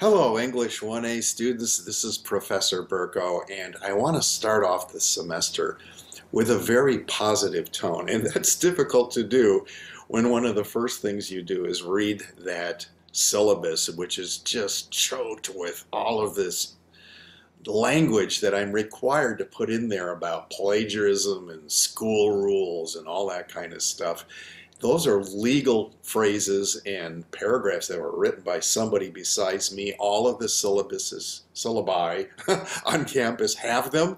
Hello, English 1A students. This is Professor Burko, and I want to start off this semester with a very positive tone. And that's difficult to do when one of the first things you do is read that syllabus, which is just choked with all of this language that I'm required to put in there about plagiarism and school rules and all that kind of stuff those are legal phrases and paragraphs that were written by somebody besides me. All of the syllabuses, syllabi on campus have them.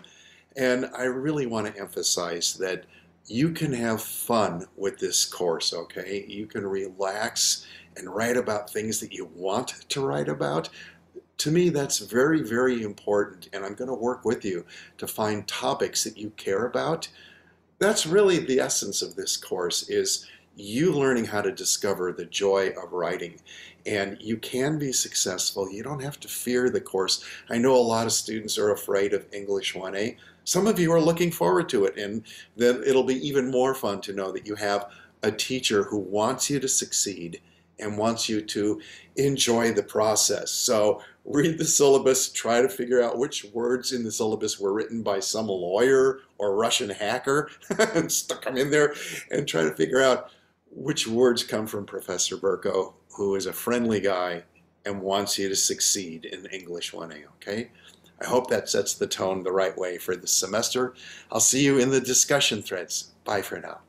And I really want to emphasize that you can have fun with this course, okay? You can relax and write about things that you want to write about. To me, that's very, very important, and I'm going to work with you to find topics that you care about. That's really the essence of this course is you learning how to discover the joy of writing. And you can be successful. You don't have to fear the course. I know a lot of students are afraid of English 1A. Some of you are looking forward to it, and then it'll be even more fun to know that you have a teacher who wants you to succeed and wants you to enjoy the process. So read the syllabus, try to figure out which words in the syllabus were written by some lawyer or Russian hacker and stuck them in there and try to figure out which words come from Professor Burko, who is a friendly guy and wants you to succeed in English 1A, okay? I hope that sets the tone the right way for this semester. I'll see you in the discussion threads. Bye for now.